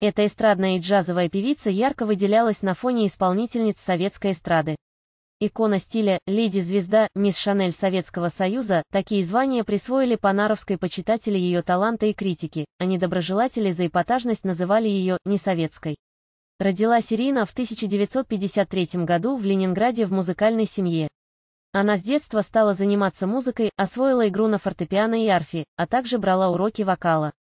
Эта эстрадная и джазовая певица ярко выделялась на фоне исполнительниц советской эстрады. Икона стиля «Леди-звезда» Мисс Шанель Советского Союза, такие звания присвоили панаровской почитатели ее таланта и критики, а недоброжелатели за эпатажность называли ее «несоветской». Родилась Ирина в 1953 году в Ленинграде в музыкальной семье. Она с детства стала заниматься музыкой, освоила игру на фортепиано и арфе, а также брала уроки вокала.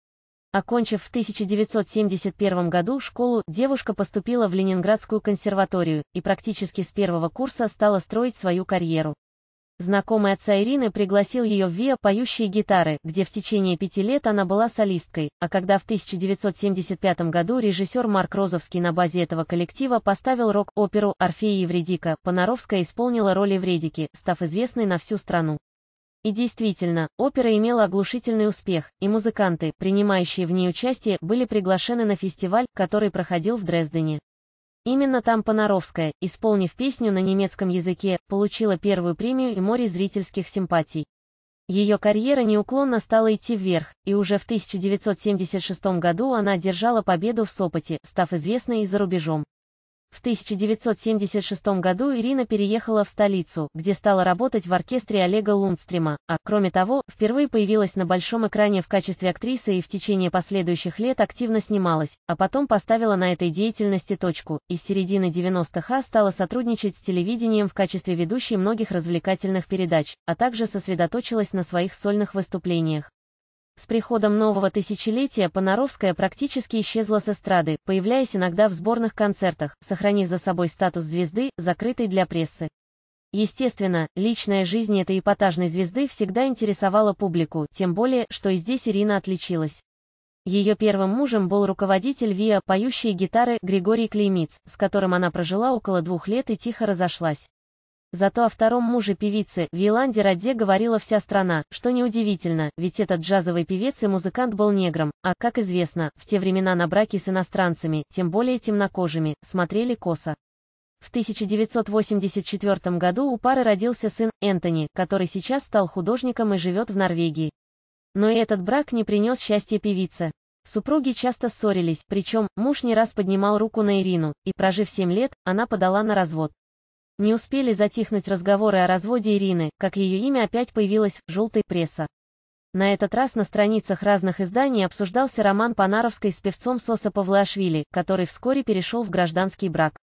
Окончив в 1971 году школу, девушка поступила в Ленинградскую консерваторию и практически с первого курса стала строить свою карьеру. Знакомый отца Ирины пригласил ее в ВИА «Поющие гитары», где в течение пяти лет она была солисткой, а когда в 1975 году режиссер Марк Розовский на базе этого коллектива поставил рок-оперу «Орфея Евредика», Понаровская исполнила роль Вредики, став известной на всю страну. И действительно, опера имела оглушительный успех, и музыканты, принимающие в ней участие, были приглашены на фестиваль, который проходил в Дрездене. Именно там Понаровская, исполнив песню на немецком языке, получила первую премию и море зрительских симпатий. Ее карьера неуклонно стала идти вверх, и уже в 1976 году она одержала победу в Сопоте, став известной и за рубежом. В 1976 году Ирина переехала в столицу, где стала работать в оркестре Олега Лундстрима, а, кроме того, впервые появилась на большом экране в качестве актрисы и в течение последующих лет активно снималась, а потом поставила на этой деятельности точку, и с середины 90-х стала сотрудничать с телевидением в качестве ведущей многих развлекательных передач, а также сосредоточилась на своих сольных выступлениях. С приходом нового тысячелетия Понаровская практически исчезла с эстрады, появляясь иногда в сборных концертах, сохранив за собой статус звезды, закрытой для прессы. Естественно, личная жизнь этой эпатажной звезды всегда интересовала публику, тем более, что и здесь Ирина отличилась. Ее первым мужем был руководитель ВИА, поющий гитары, Григорий Клеймиц, с которым она прожила около двух лет и тихо разошлась. Зато о втором муже певицы, Виоланде Раде говорила вся страна, что неудивительно, ведь этот джазовый певец и музыкант был негром, а, как известно, в те времена на браки с иностранцами, тем более темнокожими, смотрели косо. В 1984 году у пары родился сын, Энтони, который сейчас стал художником и живет в Норвегии. Но и этот брак не принес счастья певице. Супруги часто ссорились, причем, муж не раз поднимал руку на Ирину, и, прожив 7 лет, она подала на развод. Не успели затихнуть разговоры о разводе Ирины, как ее имя опять появилось в «желтой пресса». На этот раз на страницах разных изданий обсуждался роман Панаровской с певцом Соса Павлашвили, который вскоре перешел в гражданский брак.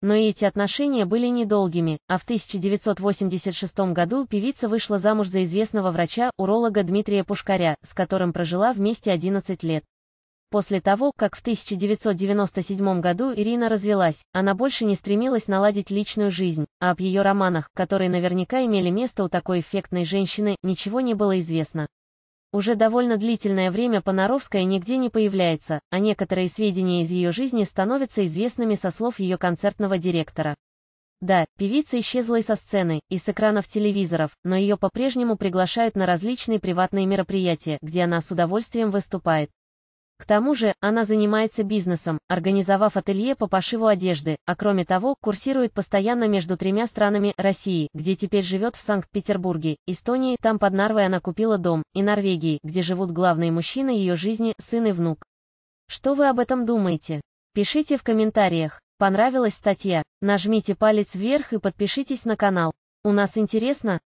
Но и эти отношения были недолгими, а в 1986 году певица вышла замуж за известного врача-уролога Дмитрия Пушкаря, с которым прожила вместе 11 лет. После того, как в 1997 году Ирина развелась, она больше не стремилась наладить личную жизнь, а об ее романах, которые наверняка имели место у такой эффектной женщины, ничего не было известно. Уже довольно длительное время Понаровская нигде не появляется, а некоторые сведения из ее жизни становятся известными со слов ее концертного директора. Да, певица исчезла и со сцены, и с экранов телевизоров, но ее по-прежнему приглашают на различные приватные мероприятия, где она с удовольствием выступает. К тому же, она занимается бизнесом, организовав ателье по пошиву одежды, а кроме того, курсирует постоянно между тремя странами России, где теперь живет в Санкт-Петербурге, Эстонии, там под Нарвой она купила дом, и Норвегии, где живут главные мужчины ее жизни, сын и внук. Что вы об этом думаете? Пишите в комментариях. Понравилась статья? Нажмите палец вверх и подпишитесь на канал. У нас интересно?